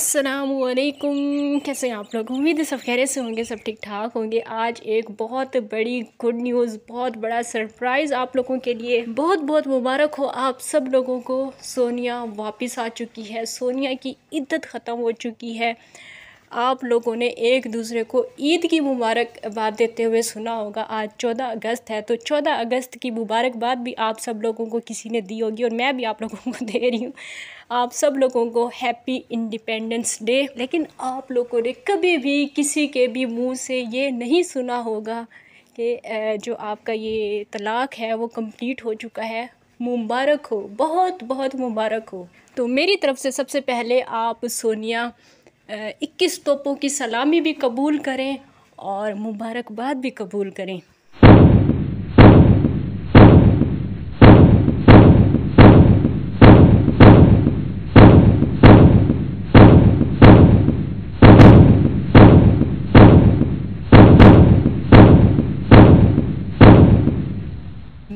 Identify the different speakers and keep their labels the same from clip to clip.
Speaker 1: असलकुम कैसे हैं आप लोग उम्मीद है सब खैरे से होंगे सब ठीक ठाक होंगे आज एक बहुत बड़ी गुड न्यूज़ बहुत बड़ा सरप्राइज़ आप लोगों के लिए बहुत बहुत मुबारक हो आप सब लोगों को सोनिया वापस आ चुकी है सोनिया की इद्दत ख़त्म हो चुकी है आप लोगों ने एक दूसरे को ईद की मुबारकबाद देते हुए सुना होगा आज चौदह अगस्त है तो चौदह अगस्त की मुबारकबाद भी आप सब लोगों को किसी ने दी होगी और मैं भी आप लोगों को दे रही हूँ आप सब लोगों को हैप्पी इंडिपेंडेंस डे लेकिन आप लोगों ने कभी भी किसी के भी मुंह से ये नहीं सुना होगा कि जो आपका ये तलाक है वो कंप्लीट हो चुका है मुबारक हो बहुत बहुत मुबारक हो तो मेरी तरफ से सबसे पहले आप सोनिया इक्कीस तोपों की सलामी भी कबूल करें और मुबारकबाद भी कबूल करें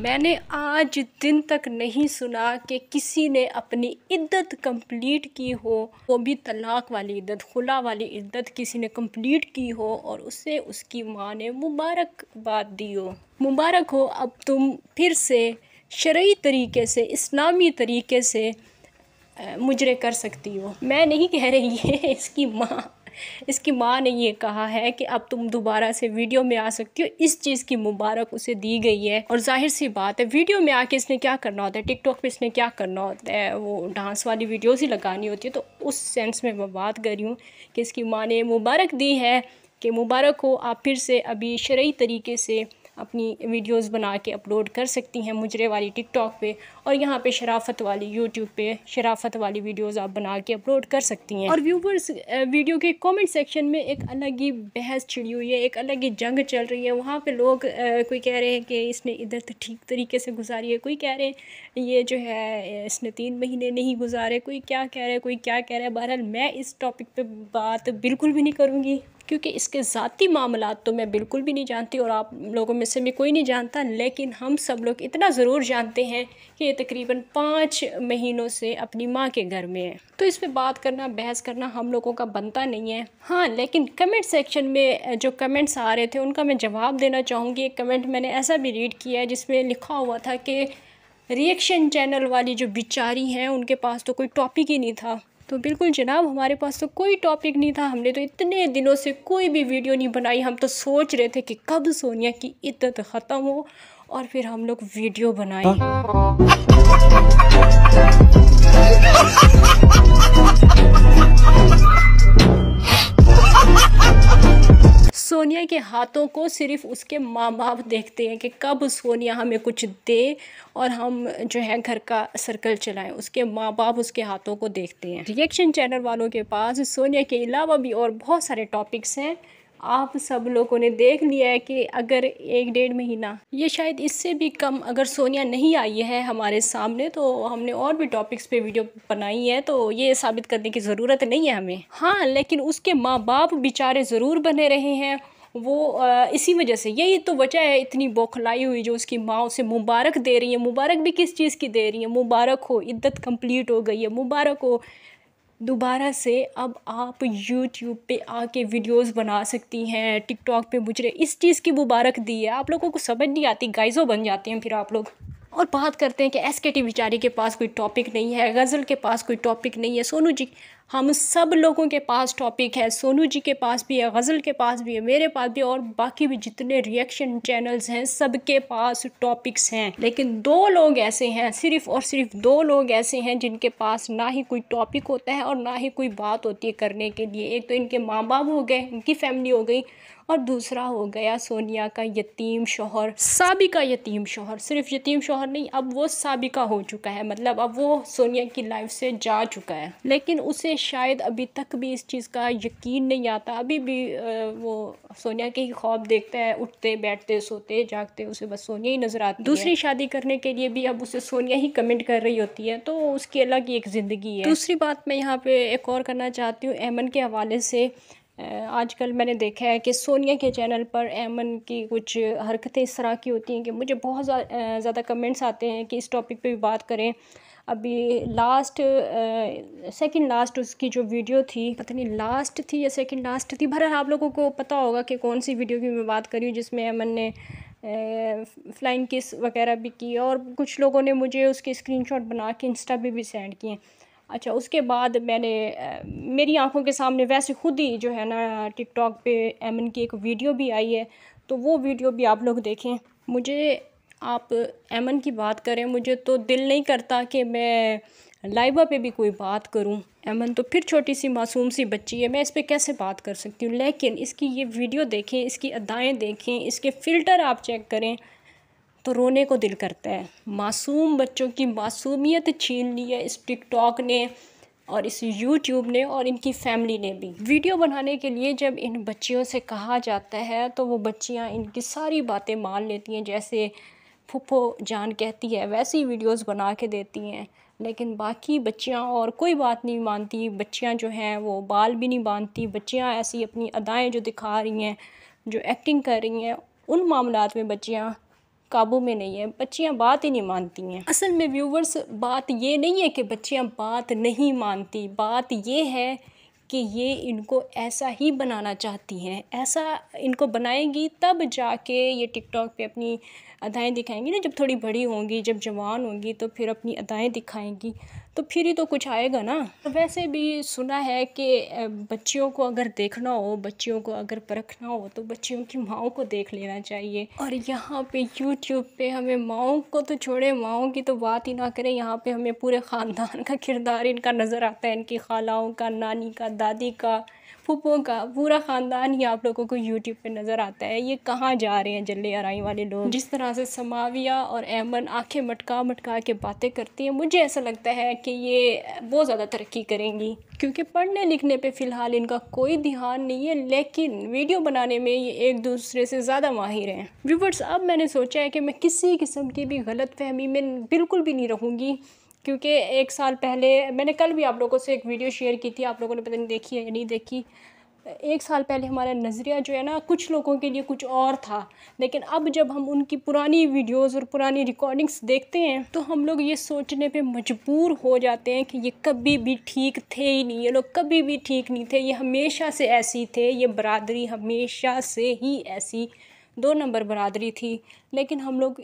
Speaker 1: मैंने आज दिन तक नहीं सुना कि किसी ने अपनी इद्दत कंप्लीट की हो वो भी तलाक वाली इद्दत खुला वाली इद्दत किसी ने कंप्लीट की हो और उसे उसकी माँ ने मुबारकबाद दी हो मुबारक हो अब तुम फिर से शर्य तरीके से इस्लामी तरीके से मुजरे कर सकती हो मैं नहीं कह रही है इसकी माँ इसकी माँ ने ये कहा है कि अब तुम दोबारा से वीडियो में आ सकती हो इस चीज़ की मुबारक उसे दी गई है और जाहिर सी बात है वीडियो में आके इसने क्या करना होता है टिकटॉक पे इसने क्या करना होता है वो डांस वाली वीडियोज़ ही लगानी होती है तो उस सेंस में मैं बात कर रही हूँ कि इसकी माँ ने मुबारक दी है कि मुबारक हो आप फिर से अभी शर्य तरीके से अपनी वीडियोस बना के अपलोड कर सकती हैं मुजरे वाली टिकटॉक पे और यहाँ पे शराफत वाली यूट्यूब पे शराफत वाली वीडियोस आप बना के अपलोड कर सकती हैं और व्यूवर्स वीडियो के कमेंट सेक्शन में एक अलग ही बहस छिड़ी हुई है एक अलग ही जंग चल रही है वहाँ पर लोग कोई कह रहे हैं कि इसने इधर तो ठीक तरीके से गुजारी है कोई कह रहे हैं ये जो है इसने तीन महीने नहीं गुजारे कोई क्या कह रहा है कोई क्या कह रहा है बहरहाल मैं इस टॉपिक पर बात बिल्कुल भी नहीं करूँगी क्योंकि इसके ज़ाती मामला तो मैं बिल्कुल भी नहीं जानती और आप लोगों में से भी कोई नहीं जानता लेकिन हम सब लोग इतना ज़रूर जानते हैं कि ये तकरीबन पाँच महीनों से अपनी माँ के घर में है तो इस पर बात करना बहस करना हम लोगों का बनता नहीं है हाँ लेकिन कमेंट सेक्शन में जो कमेंट्स आ रहे थे उनका मैं जवाब देना चाहूँगी एक कमेंट मैंने ऐसा भी रीड किया है जिसमें लिखा हुआ था कि रिएक्शन चैनल वाली जो बिचारी हैं उनके पास तो कोई टॉपिक ही नहीं था तो बिल्कुल जनाब हमारे पास तो कोई टॉपिक नहीं था हमने तो इतने दिनों से कोई भी वीडियो नहीं बनाई हम तो सोच रहे थे कि कब सोनिया की इद्दत ख़त्म हो और फिर हम लोग वीडियो बनाए हाँ। सोनिया के हाथों को सिर्फ उसके माँ बाप देखते हैं कि कब सोनिया हमें कुछ दे और हम जो है घर का सर्कल चलाएं उसके माँ बाप उसके हाथों को देखते हैं रिएक्शन चैनल वालों के पास सोनिया के अलावा भी और बहुत सारे टॉपिक्स हैं आप सब लोगों ने देख लिया है कि अगर एक डेढ़ महीना ये शायद इससे भी कम अगर सोनिया नहीं आई है हमारे सामने तो हमने और भी टॉपिक्स पे वीडियो बनाई है तो ये साबित करने की ज़रूरत नहीं है हमें हाँ लेकिन उसके माँ बाप बेचारे ज़रूर बने रहे हैं वो इसी वजह से यही तो वजह है इतनी बौखलाई हुई जो उसकी माँ उसे मुबारक दे रही है मुबारक भी किस चीज़ की दे रही है मुबारक हो इद्दत कंप्लीट हो गई है मुबारक हो दोबारा से अब आप यूट्यूब पे आके वीडियोस बना सकती हैं टिकटॉक पे मुझे इस चीज़ की मुबारक दी है आप लोगों को समझ नहीं आती गाइजो बन जाती हैं फिर आप लोग और बात करते हैं कि एस के टी बेचारी के पास कोई टॉपिक नहीं है गज़ल के पास कोई टॉपिक नहीं है सोनू जी हम सब लोगों के पास टॉपिक है सोनू जी के पास भी है गज़ल के पास भी है मेरे पास भी और बाकी भी जितने रिएक्शन चैनल्स हैं सबके पास टॉपिक्स हैं लेकिन दो लोग ऐसे हैं सिर्फ और सिर्फ दो लोग ऐसे हैं जिनके पास ना ही कोई टॉपिक होता है और ना ही कोई बात होती है करने के लिए एक तो इनके माँ बाप हो गए इनकी फैमिली हो गई और दूसरा हो गया सोनिया का यतीम शोहर साबिका यतीम शोहर सिर्फ यतीम शोहर नहीं अब वो साबिका हो चुका है मतलब अब वो सोनिया की लाइफ से जा चुका है लेकिन उसे उन्हें शायद अभी तक भी इस चीज़ का यकीन नहीं आता अभी भी वो सोनिया के ही ख्वाब देखता है उठते बैठते सोते जागते उसे बस सोनिया ही नज़र आती दूसरी शादी करने के लिए भी अब उसे सोनिया ही कमेंट कर रही होती है तो उसकी अलग ही एक ज़िंदगी है दूसरी बात मैं यहाँ पर एक और करना चाहती हूँ एमन के हवाले से आजकल मैंने देखा है कि सोनिया के चैनल पर ऐमन की कुछ हरकतें इस तरह की होती हैं कि मुझे बहुत ज़्यादा कमेंट्स आते हैं कि इस टॉपिक पे भी बात करें अभी लास्ट सेकंड लास्ट उसकी जो वीडियो थी पता नहीं लास्ट थी या सेकंड लास्ट थी भर आप लोगों को पता होगा कि कौन सी वीडियो की मैं बात करी हूँ जिसमें अमन ने फ्लाइंग किस वगैरह भी की और कुछ लोगों ने मुझे उसके स्क्रीनशॉट बना के इंस्टा पर भी सेंड किए अच्छा उसके बाद मैंने मेरी आंखों के सामने वैसे खुद ही जो है ना टिकटॉक पे एमन की एक वीडियो भी आई है तो वो वीडियो भी आप लोग देखें मुझे आप एमन की बात करें मुझे तो दिल नहीं करता कि मैं लाइबा पे भी कोई बात करूं एमन तो फिर छोटी सी मासूम सी बच्ची है मैं इस पर कैसे बात कर सकती हूँ लेकिन इसकी ये वीडियो देखें इसकी अदाएँ देखें इसके फ़िल्टर आप चेक करें तो रोने को दिल करता है मासूम बच्चों की मासूमियत छीन ली है इस टिकटॉक ने और इस यूट्यूब ने और इनकी फैमिली ने भी वीडियो बनाने के लिए जब इन बच्चियों से कहा जाता है तो वो बच्चियाँ इनकी सारी बातें मान लेती हैं जैसे फुफो जान कहती है वैसी वीडियोस बना के देती हैं लेकिन बाकी बच्चियाँ और कोई बात नहीं मानती बच्चियाँ जो हैं वो बाल भी नहीं बांधती बच्चियाँ ऐसी अपनी अदाएँ जो दिखा रही हैं जो एक्टिंग कर रही हैं उन मामला में बच्चियाँ काबू में नहीं है बच्चियां बात ही नहीं मानती हैं असल में व्यूवर्स बात ये नहीं है कि बच्चियां बात नहीं मानती बात ये है कि ये इनको ऐसा ही बनाना चाहती हैं ऐसा इनको बनाएंगी तब जाके ये टिकटॉक पे अपनी अदाएँ दिखाएंगी ना जब थोड़ी बड़ी होंगी जब जवान होंगी तो फिर अपनी अदाएँ दिखाएंगी तो फिर ही तो कुछ आएगा ना वैसे भी सुना है कि बच्चियों को अगर देखना हो बच्चियों को अगर परखना हो तो बच्चियों की माओ को देख लेना चाहिए और यहाँ पे यूट्यूब पे हमें माओ को तो छोड़े माओ की तो बात ही ना करें यहाँ पे हमें पूरे ख़ानदान का किरदार इनका नज़र आता है इनकी खालाओं का नानी का दादी का फूपों का पूरा ख़ानदान ही आप लोगों को यूट्यूब पे नज़र आता है ये कहाँ जा रहे हैं जल्ले आरई वाले लोग जिस तरह से समाविया और एमन आंखें मटका मटका के बातें करती हैं मुझे ऐसा लगता है कि ये बहुत ज़्यादा तरक्की करेंगी क्योंकि पढ़ने लिखने पे फ़िलहाल इनका कोई ध्यान नहीं है लेकिन वीडियो बनाने में ये एक दूसरे से ज़्यादा माहिर हैं व्यूवर्स अब मैंने सोचा है कि मैं किसी किस्म की भी गलत फहमी में बिल्कुल भी नहीं रहूँगी क्योंकि एक साल पहले मैंने कल भी आप लोगों से एक वीडियो शेयर की थी आप लोगों ने पता नहीं देखी है या नहीं देखी एक साल पहले हमारा नज़रिया जो है ना कुछ लोगों के लिए कुछ और था लेकिन अब जब हम उनकी पुरानी वीडियोस और पुरानी रिकॉर्डिंग्स देखते हैं तो हम लोग ये सोचने पे मजबूर हो जाते हैं कि ये कभी भी ठीक थे ही नहीं ये लोग कभी भी ठीक नहीं थे ये हमेशा से ऐसी थे ये बरदरी हमेशा से ही ऐसी दो नंबर बरदरी थी लेकिन हम लोग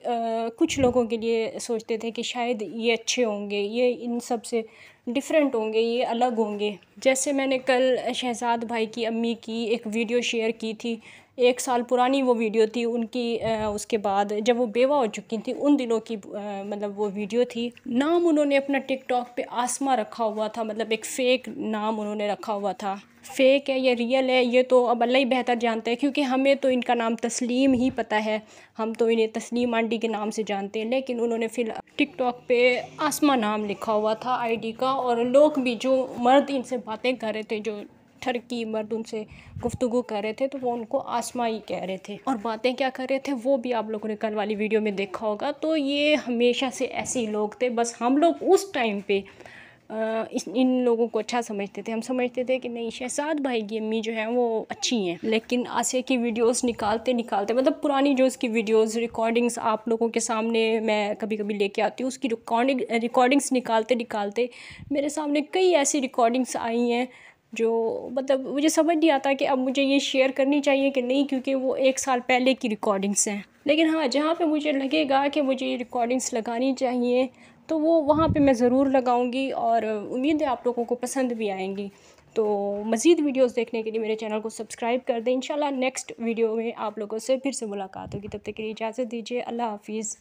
Speaker 1: कुछ लोगों के लिए सोचते थे कि शायद ये अच्छे होंगे ये इन सब से डिफरेंट होंगे ये अलग होंगे जैसे मैंने कल शहजाद भाई की अम्मी की एक वीडियो शेयर की थी एक साल पुरानी वो वीडियो थी उनकी उसके बाद जब वो बेवा हो चुकी थी उन दिनों की मतलब वो वीडियो थी नाम उन्होंने अपना टिकटॉक पे आसमा रखा हुआ था मतलब एक फ़ेक नाम उन्होंने रखा हुआ था फेक है या रियल है ये तो अब अल्लाह ही बेहतर जानते हैं क्योंकि हमें तो इनका नाम तस्लीम ही पता है हम तो इन्हें तस्लीम आंटी के नाम से जानते हैं लेकिन उन्होंने फिर टिकटॉक पे आसमा नाम लिखा हुआ था आईडी का और लोग भी जो मर्द इनसे बातें कर रहे थे जो पत्थर की मर्द उनसे गुफ्तु कर रहे थे तो वो उनको आसमाई कह रहे थे और बातें क्या कर रहे थे वो भी आप लोगों ने कल वाली वीडियो में देखा होगा तो ये हमेशा से ऐसे ही लोग थे बस हम लोग उस टाइम पे इन लोगों को अच्छा समझते थे हम समझते थे कि नहीं शहजाद भाई की अम्मी जो हैं वो अच्छी हैं लेकिन आसिया की वीडियोस निकालते निकालते मतलब पुरानी जो उसकी वीडियोस रिकॉर्डिंग्स आप लोगों के सामने मैं कभी कभी लेके आती हूँ उसकी रिकॉर्डिंग रिकॉर्डिंग्स निकालते निकालते मेरे सामने कई ऐसी रिकॉर्डिंग्स आई हैं जो मतलब मुझे समझ नहीं आता कि अब मुझे ये शेयर करनी चाहिए कि नहीं क्योंकि वो एक साल पहले की रिकॉर्डिंग्स हैं लेकिन हाँ जहाँ पे मुझे लगेगा कि मुझे ये रिकॉर्डिंग्स लगानी चाहिए तो वो वहाँ पे मैं ज़रूर लगाऊंगी और उम्मीद है आप लोगों को पसंद भी आएंगी तो मज़ीद वीडियोस देखने के लिए मेरे चैनल को सब्सक्राइब कर दें इन नेक्स्ट वीडियो में आप लोगों से फिर से मुलाकात होगी तब तक के लिए इजाज़त दीजिए अल्लाह हाफिज़